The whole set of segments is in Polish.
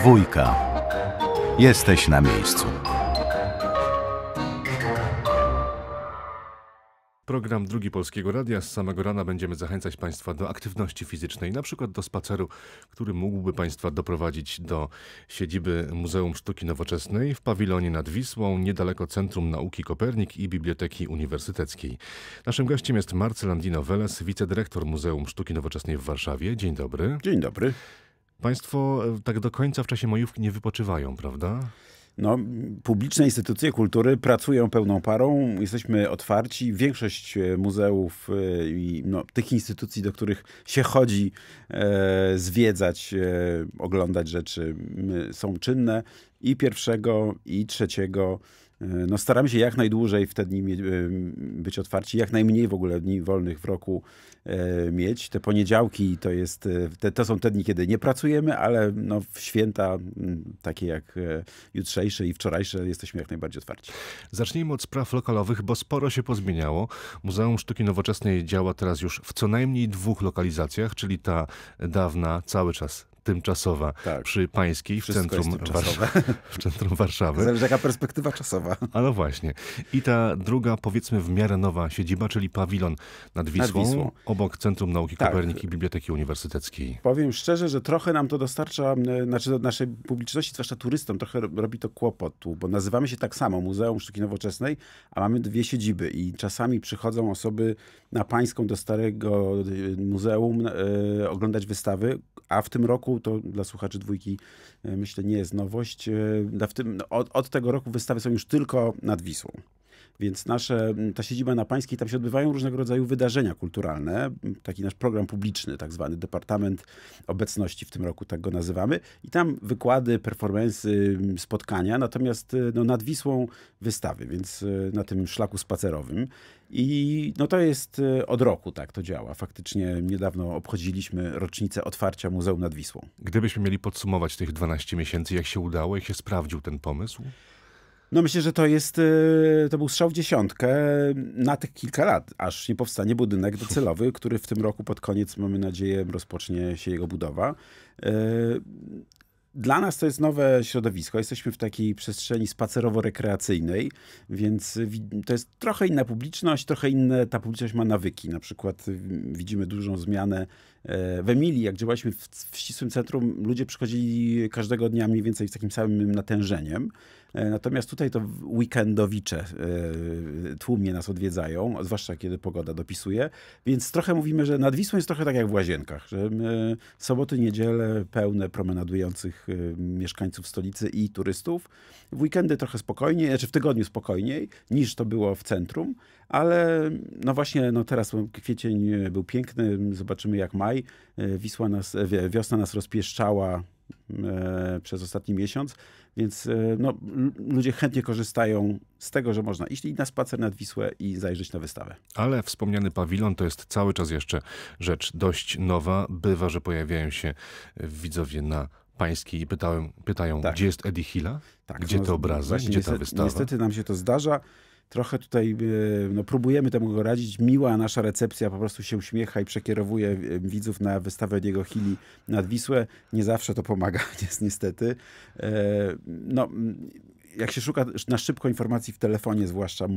dwójka. Jesteś na miejscu. Program Drugi Polskiego Radia. Z samego rana będziemy zachęcać Państwa do aktywności fizycznej, na przykład do spaceru, który mógłby Państwa doprowadzić do siedziby Muzeum Sztuki Nowoczesnej w pawilonie nad Wisłą, niedaleko Centrum Nauki Kopernik i Biblioteki Uniwersyteckiej. Naszym gościem jest Marcelandino Veles, wicedyrektor Muzeum Sztuki Nowoczesnej w Warszawie. Dzień dobry. Dzień dobry. Państwo e, tak do końca w czasie majówki nie wypoczywają, prawda? No, publiczne instytucje kultury pracują pełną parą, jesteśmy otwarci. Większość e, muzeów e, i no, tych instytucji, do których się chodzi e, zwiedzać, e, oglądać rzeczy, są czynne i pierwszego, i trzeciego E, no staramy się jak najdłużej w te dni e, być otwarci, jak najmniej w ogóle dni wolnych w roku e, mieć. Te poniedziałki to, jest, te, to są te dni, kiedy nie pracujemy, ale no w święta takie jak jutrzejsze i wczorajsze jesteśmy jak najbardziej otwarci. Zacznijmy od spraw lokalowych, bo sporo się pozmieniało. Muzeum Sztuki Nowoczesnej działa teraz już w co najmniej dwóch lokalizacjach, czyli ta dawna, cały czas tymczasowa tak. przy Pańskiej w centrum, w centrum, Warszawy. Zależy jaka perspektywa czasowa. A no właśnie. I ta druga, powiedzmy w miarę nowa siedziba, czyli pawilon nad Wisłą, nad Wisłą. obok Centrum Nauki tak. i Biblioteki Uniwersyteckiej. Powiem szczerze, że trochę nam to dostarcza, znaczy naszej publiczności, zwłaszcza turystom, trochę robi to kłopotu, bo nazywamy się tak samo Muzeum Sztuki Nowoczesnej, a mamy dwie siedziby i czasami przychodzą osoby na Pańską do Starego y, Muzeum yy, oglądać wystawy, a w tym roku roku, to dla słuchaczy dwójki e, myślę nie jest nowość. E, no, od, od tego roku wystawy są już tylko nad Wisłą. Więc nasze, mm, ta siedziba na Pańskiej, tam się odbywają różnego rodzaju wydarzenia kulturalne. Mm, taki nasz program publiczny, tak zwany Departament Obecności w tym roku, tak go nazywamy. I tam wykłady, performensy, mm, spotkania, natomiast y, no, nad Wisłą wystawy, więc y, na tym szlaku spacerowym. I no to jest y, od roku tak to działa. Faktycznie niedawno obchodziliśmy rocznicę otwarcia Muzeum nad Wisłą. Gdybyśmy mieli podsumować tych 12 miesięcy, jak się udało, jak się sprawdził ten pomysł? No myślę, że to jest, y, to był strzał w dziesiątkę na tych kilka lat, aż nie powstanie budynek docelowy, który w tym roku pod koniec, mamy nadzieję, rozpocznie się jego budowa. Y, dla nas to jest nowe środowisko. Jesteśmy w takiej przestrzeni spacerowo-rekreacyjnej, więc to jest trochę inna publiczność, trochę inne ta publiczność ma nawyki. Na przykład y, widzimy dużą zmianę E, w Emilii, jak działaliśmy w, w ścisłym centrum, ludzie przychodzili każdego dnia mniej więcej z takim samym natężeniem. E, natomiast tutaj to weekendowicze e, tłumnie nas odwiedzają, zwłaszcza kiedy pogoda dopisuje, więc trochę mówimy, że nad Wisłą jest trochę tak jak w Łazienkach, że soboty, niedziele pełne promenadujących mieszkańców stolicy i turystów. W weekendy trochę spokojniej, znaczy w tygodniu spokojniej niż to było w centrum, ale no właśnie, no teraz kwiecień e, był piękny, zobaczymy jak maj. E, Wisła nas, e, wiosna nas rozpieszczała przez ostatni miesiąc, więc no, ludzie chętnie korzystają z tego, że można iść na spacer nad Wisłę i zajrzeć na wystawę. Ale wspomniany pawilon to jest cały czas jeszcze rzecz dość nowa. Bywa, że pojawiają się widzowie na pańskiej i pytałem, pytają, tak. gdzie jest Eddie Hilla? Tak, gdzie no, te obrazy? Gdzie ta niestety, wystawa? Niestety nam się to zdarza trochę tutaj e, no, próbujemy temu go radzić. Miła nasza recepcja po prostu się uśmiecha i przekierowuje e, widzów na wystawę Diego Chili nad Wisłę. Nie zawsze to pomaga, niestety. E, no, jak się szuka na szybko informacji w telefonie, zwłaszcza e,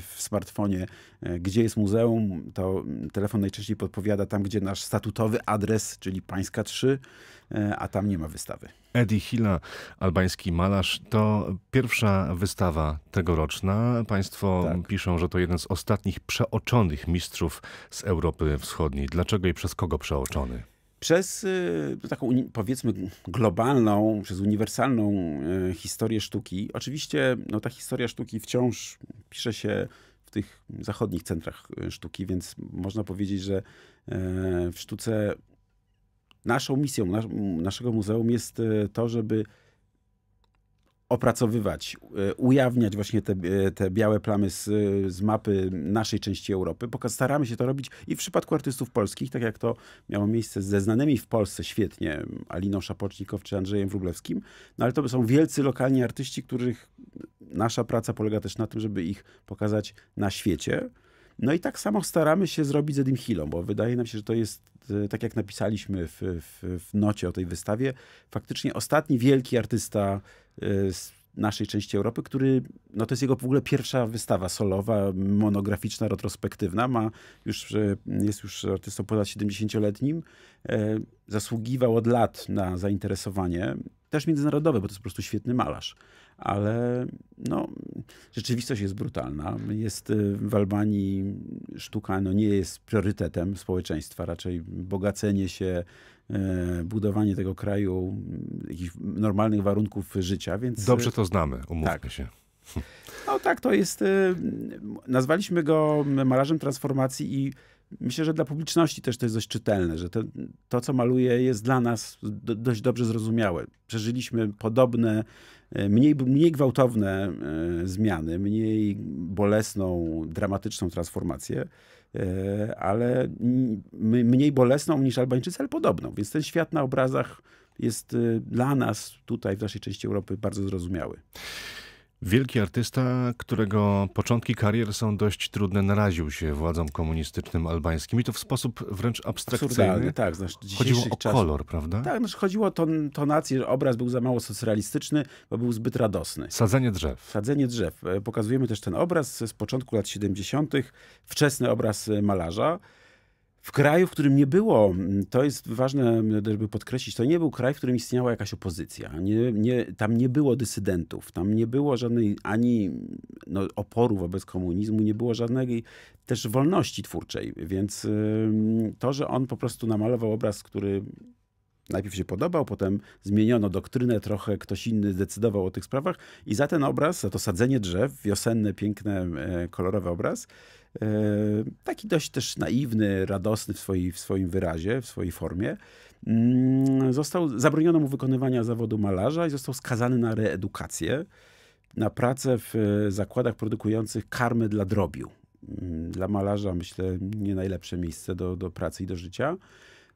w smartfonie, e, gdzie jest muzeum, to telefon najczęściej podpowiada tam, gdzie nasz statutowy adres, czyli Pańska 3, e, a tam nie ma wystawy. Edi Hila, albański malarz, to pierwsza wystawa tegoroczna. Państwo tak. piszą, że to jeden z ostatnich przeoczonych mistrzów z Europy Wschodniej. Dlaczego i przez kogo przeoczony? przez y, taką, powiedzmy, globalną, przez uniwersalną y, historię sztuki. Oczywiście no, ta historia sztuki wciąż pisze się w tych zachodnich centrach y, sztuki, więc można powiedzieć, że e, w sztuce naszą misją naszego muzeum jest e, to, żeby opracowywać, e, ujawniać właśnie te, e, te białe plamy z, z, mapy naszej części Europy. Staramy się to robić i w przypadku artystów polskich, tak jak to miało miejsce ze znanymi w Polsce świetnie Aliną Szapocznikow czy Andrzejem Wróblewskim, no ale to są wielcy lokalni artyści, których nasza praca polega też na tym, żeby ich pokazać na świecie. No i tak samo staramy się zrobić z Edim Hillą, bo wydaje nam się, że to jest Y, tak jak napisaliśmy w, w, w nocie o tej wystawie, faktycznie ostatni wielki artysta y, z naszej części Europy, który, no to jest jego w ogóle pierwsza wystawa solowa, monograficzna, retrospektywna, ma już, y, jest już artystą ponad 70-letnim, zasługiwał od lat na zainteresowanie też międzynarodowe, bo to jest po prostu świetny malarz. Ale no, rzeczywistość jest brutalna. Jest y, w Albanii sztuka no, nie jest priorytetem społeczeństwa, raczej bogacenie się, y, budowanie tego kraju, y, jakichś normalnych warunków życia. Więc... Dobrze to znamy, umówmy tak. się. No tak, to jest. Nazwaliśmy go malarzem transformacji i myślę, że dla publiczności też to jest dość czytelne, że to, to co maluje, jest dla nas do, dość dobrze zrozumiałe. Przeżyliśmy podobne, e, mniej, mniej gwałtowne e, zmiany, mniej bolesną, dramatyczną transformację, e, ale mniej bolesną niż Albańczycy, ale podobną. Więc ten świat na obrazach jest dla nas tutaj w naszej części Europy bardzo zrozumiały. Wielki artysta, którego początki kariery są dość trudne, naraził się władzom komunistycznym albańskim i to w sposób wręcz abstrakcyjny. Absurdalny, tak. Znaczy, chodziło o czasów. kolor, prawda? Tak, znaczy chodziło o ton, tonację, że obraz był za mało socrealistyczny, bo był zbyt radosny. Sadzenie drzew. Sadzenie drzew. E, pokazujemy też ten obraz z początku lat 70., wczesny obraz e, malarza w kraju, w którym nie było, mm, to jest ważne, mm, żeby podkreślić, to nie był kraj, w którym istniała jakaś opozycja. Nie, nie, tam nie było dysydentów, tam nie było żadnej ani mm, no, oporu wobec komunizmu, nie było żadnej też wolności twórczej. Więc to, że on po prostu namalował obraz, który najpierw się podobał, potem zmieniono doktrynę trochę, ktoś inny decydował o tych sprawach i za ten obraz, za to sadzenie drzew, wiosenne, piękne, e, kolorowy obraz, E, taki dość też naiwny, radosny w, swojej, w swoim wyrazie, w swojej formie. Mm, został, zabroniono mu wykonywania zawodu malarza i został skazany na reedukację, na pracę w e, zakładach produkujących karmy dla drobiu. Mm, dla malarza, myślę, nie najlepsze miejsce do, do pracy i do życia.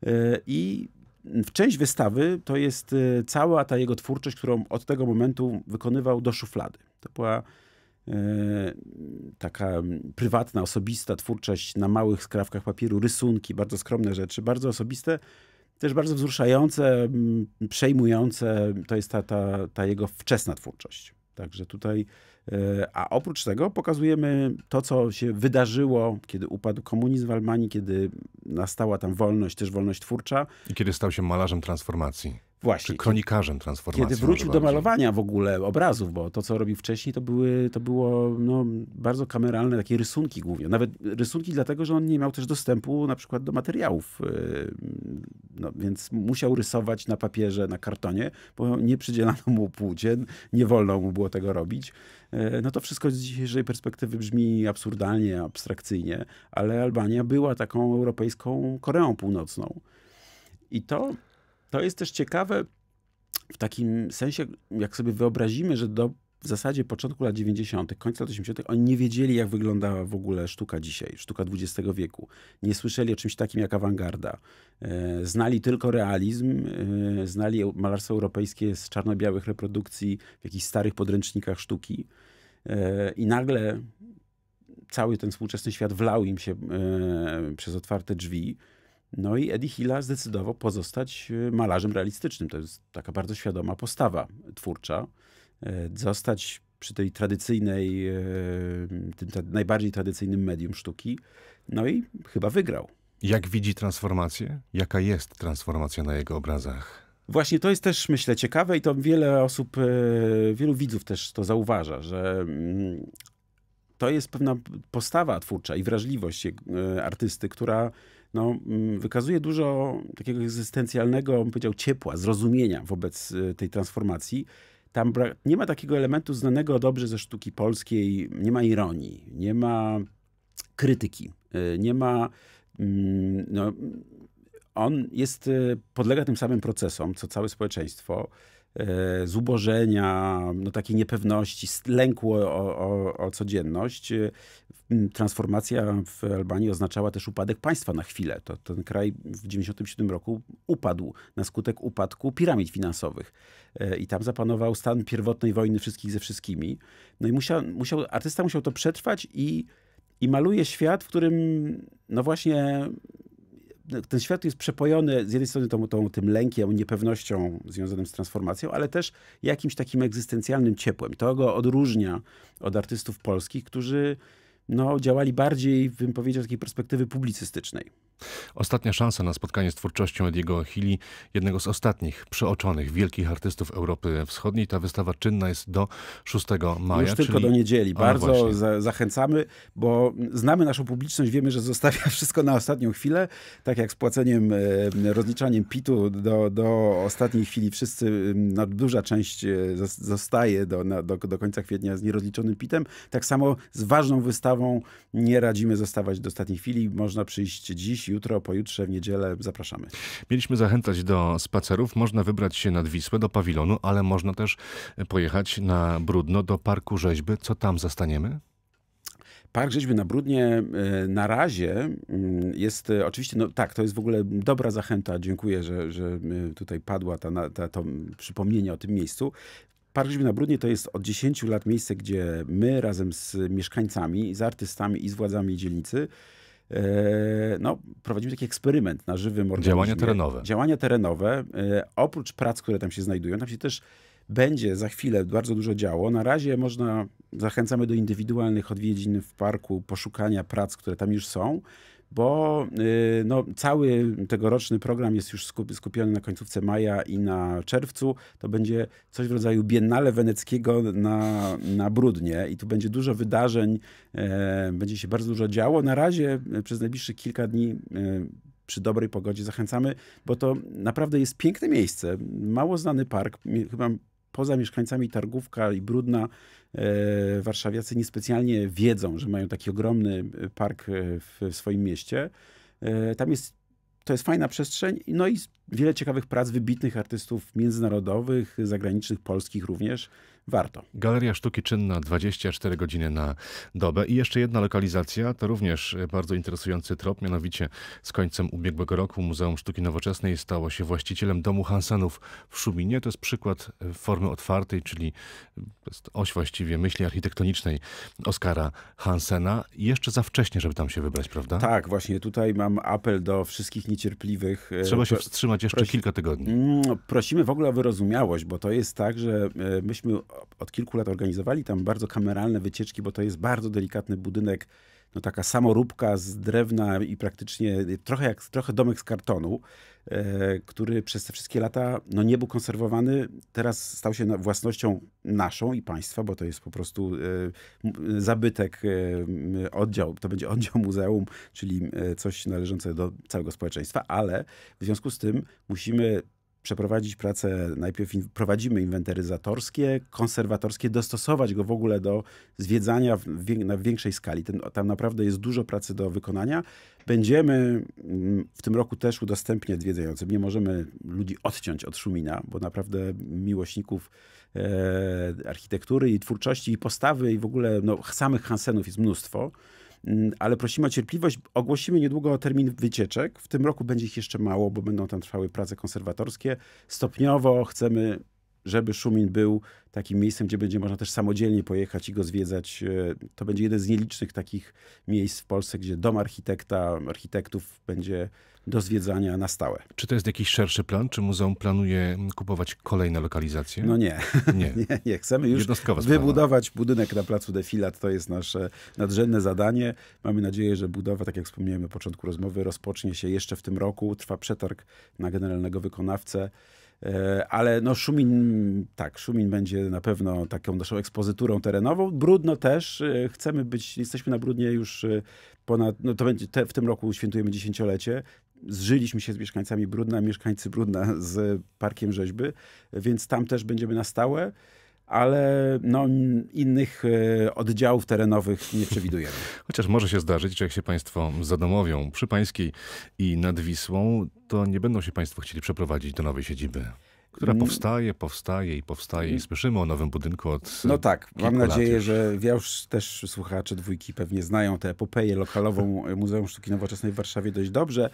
E, I w część wystawy to jest cała ta jego twórczość, którą od tego momentu wykonywał do szuflady. To była E, taka prywatna, osobista twórczość na małych skrawkach papieru, rysunki, bardzo skromne rzeczy, bardzo osobiste, też bardzo wzruszające, mm, przejmujące. To jest ta, ta, ta jego wczesna twórczość. Także tutaj, e, a oprócz tego pokazujemy to, co się wydarzyło, kiedy upadł komunizm w Almanii, kiedy nastała tam wolność, też wolność twórcza. I kiedy stał się malarzem transformacji. Właśnie. Czy kronikarzem transformacji. Kiedy wrócił do malowania w ogóle obrazów, bo to, co robił wcześniej, to, były, to było no, bardzo kameralne takie rysunki głównie. Nawet rysunki dlatego, że on nie miał też dostępu na przykład do materiałów. Y, no, więc musiał rysować na papierze, na kartonie, bo nie przydzielano mu płcie, nie wolno mu było tego robić. Y, no to wszystko z dzisiejszej perspektywy brzmi absurdalnie, abstrakcyjnie, ale Albania była taką europejską Koreą Północną. I to to jest też ciekawe w takim sensie, jak sobie wyobrazimy, że do w zasadzie początku lat 90., końca lat 80., oni nie wiedzieli, jak wyglądała w ogóle sztuka dzisiaj, sztuka XX wieku. Nie słyszeli o czymś takim jak awangarda. E, znali tylko realizm, e, znali e, malarstwo europejskie z czarno-białych reprodukcji w jakichś starych podręcznikach sztuki. I nagle cały ten współczesny świat wlał im się przez otwarte drzwi. No i Eddie Hilla zdecydował pozostać e, malarzem realistycznym. To jest taka bardzo świadoma postawa twórcza. E, zostać przy tej tradycyjnej, e, tym najbardziej tradycyjnym medium sztuki. No i chyba wygrał. Jak widzi transformację? Jaka jest transformacja na jego obrazach? Właśnie to jest też, myślę, ciekawe i to wiele osób, wielu widzów też to zauważa, że mm, to jest pewna postawa twórcza i wrażliwość artysty, która no, mm, wykazuje dużo takiego egzystencjalnego, bym powiedział, ciepła, zrozumienia wobec y, tej transformacji. Tam nie ma takiego elementu znanego dobrze ze sztuki polskiej, nie ma ironii, nie ma krytyki, y, nie ma. Mm, no, on jest, y, podlega tym samym procesom, co całe społeczeństwo. E, zubożenia, no takiej niepewności, lęku o, o, o codzienność. E, transformacja w Albanii oznaczała też upadek państwa na chwilę. To, ten kraj w 1997 roku upadł na skutek upadku piramid finansowych. E, I tam zapanował stan pierwotnej wojny wszystkich ze wszystkimi. No i musiał, musiał, artysta musiał to przetrwać i, i maluje świat, w którym no właśnie ten świat jest przepojony z jednej strony tą, tą, tym lękiem, niepewnością związanym z transformacją, ale też jakimś takim egzystencjalnym ciepłem. To go odróżnia od artystów polskich, którzy no, działali bardziej, bym powiedział, z takiej perspektywy publicystycznej. Ostatnia szansa na spotkanie z twórczością Ediego Chili, jednego z ostatnich przeoczonych wielkich artystów Europy Wschodniej. Ta wystawa czynna jest do 6 maja. Już czyli... tylko do niedzieli. Bardzo za zachęcamy, bo znamy naszą publiczność, wiemy, że zostawia wszystko na ostatnią chwilę, tak jak z płaceniem, rozliczaniem PIT-u do, do ostatniej chwili. Wszyscy, no, duża część e, zostaje do, na, do, do końca kwietnia z nierozliczonym PIT-em. Tak samo z ważną wystawą nie radzimy zostawać do ostatniej chwili. Można przyjść dziś jutro, pojutrze, w niedzielę. Zapraszamy. Mieliśmy zachęcać do spacerów. Można wybrać się nad Wisłę do pawilonu, ale można też pojechać na Brudno do Parku Rzeźby. Co tam zastaniemy? Park Rzeźby na Brudnie e, na razie mm, jest e, oczywiście, no tak, to jest w ogóle dobra zachęta. Dziękuję, że, że e, tutaj padła ta, ta, to przypomnienie o tym miejscu. Park Rzeźby na Brudnie to jest od 10 lat miejsce, gdzie my razem z mieszkańcami, z artystami i z władzami dzielnicy E, no, prowadzimy taki eksperyment na żywym organizmie. Działania terenowe. Działania terenowe. E, oprócz prac, które tam się znajdują, tam się też będzie za chwilę bardzo dużo działo. Na razie można, zachęcamy do indywidualnych odwiedzin w parku, poszukania prac, które tam już są bo y, no, cały tegoroczny program jest już skupiony na końcówce maja i na czerwcu. To będzie coś w rodzaju Biennale Weneckiego na, na Brudnie i tu będzie dużo wydarzeń, e, będzie się bardzo dużo działo. Na razie e, przez najbliższych kilka dni e, przy dobrej pogodzie zachęcamy, bo to naprawdę jest piękne miejsce. Mało znany park, chyba poza mieszkańcami Targówka i Brudna e, warszawiacy niespecjalnie wiedzą, że mają taki ogromny e, park w, e, w swoim mieście. E, tam jest, to jest fajna przestrzeń, no i wiele ciekawych prac wybitnych artystów międzynarodowych, zagranicznych, polskich również warto. Galeria Sztuki Czynna 24 godziny na dobę. I jeszcze jedna lokalizacja, to również bardzo interesujący trop, mianowicie z końcem ubiegłego roku Muzeum Sztuki Nowoczesnej stało się właścicielem domu Hansenów w Szuminie. To jest przykład formy otwartej, czyli oś właściwie myśli architektonicznej Oskara Hansena. Jeszcze za wcześnie, żeby tam się wybrać, prawda? Tak, właśnie tutaj mam apel do wszystkich niecierpliwych. E, Trzeba się wstrzymać jeszcze prosi... kilka tygodni. Mm, prosimy w ogóle o wyrozumiałość, bo to jest tak, że e, myśmy od kilku lat organizowali tam bardzo kameralne wycieczki, bo to jest bardzo delikatny budynek, no taka samoróbka z drewna i praktycznie trochę jak trochę domek z kartonu, e, który przez te wszystkie lata no nie był konserwowany. Teraz stał się własnością naszą i państwa, bo to jest po prostu e, zabytek, e, oddział, to będzie oddział muzeum, czyli e, coś należące do całego społeczeństwa, ale w związku z tym musimy przeprowadzić pracę, najpierw prowadzimy inwentaryzatorskie, konserwatorskie, dostosować go w ogóle do zwiedzania w, na większej skali. Ten, tam naprawdę jest dużo pracy do wykonania. Będziemy mm, w tym roku też udostępniać zwiedzającym. Nie możemy ludzi odciąć od szumina, bo naprawdę miłośników e, architektury i twórczości i postawy i w ogóle no, samych Hansenów jest mnóstwo. Mm, ale prosimy o cierpliwość. Ogłosimy niedługo termin wycieczek. W tym roku będzie ich jeszcze mało, bo będą tam trwały prace konserwatorskie. Stopniowo chcemy żeby Szumin był takim miejscem, gdzie będzie można też samodzielnie pojechać i go zwiedzać. E, to będzie jeden z nielicznych takich miejsc w Polsce, gdzie dom architekta, architektów będzie do zwiedzania na stałe. Czy to jest jakiś szerszy plan? Czy muzeum planuje mm, kupować kolejne lokalizacje? No nie. Nie, nie, nie. Chcemy już wybudować budynek na placu Defilat. To jest nasze nadrzędne zadanie. Mamy nadzieję, że budowa, tak jak wspomniałem na początku rozmowy, rozpocznie się jeszcze w tym roku. Trwa przetarg na generalnego wykonawcę. E, ale no Szumin, tak, Szumin będzie na pewno taką naszą ekspozyturą terenową. Brudno też, e, chcemy być, jesteśmy na Brudnie już e, ponad, no to będzie, te, w tym roku świętujemy dziesięciolecie. Zżyliśmy się z mieszkańcami Brudna, mieszkańcy Brudna z Parkiem Rzeźby, więc tam też będziemy na stałe ale no, innych e, oddziałów terenowych nie przewidujemy. Chociaż może się zdarzyć, że jak się Państwo zadomowią przy Pańskiej i nad Wisłą, to nie będą się Państwo chcieli przeprowadzić do nowej siedziby która mm. powstaje, powstaje i powstaje i mm. słyszymy o nowym budynku od No tak, mam nadzieję, że ja już też słuchacze dwójki pewnie znają tę epopeję lokalową Muzeum Sztuki Nowoczesnej w Warszawie dość dobrze.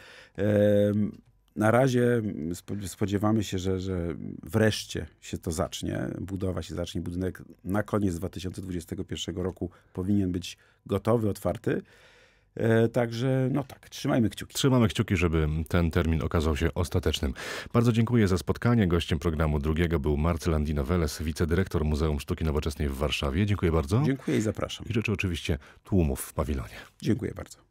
Na razie mm, spodziewamy się, że, że wreszcie się to zacznie, budowa się zacznie. Budynek na koniec 2021 roku powinien być gotowy, otwarty. E, także no tak, trzymajmy kciuki. Trzymamy kciuki, żeby ten termin okazał się ostatecznym. Bardzo dziękuję za spotkanie. Gościem programu drugiego był Marcel andino Veles, wicedyrektor Muzeum Sztuki Nowoczesnej w Warszawie. Dziękuję bardzo. Dziękuję i zapraszam. I życzę oczywiście tłumów w pawilonie. Dziękuję bardzo.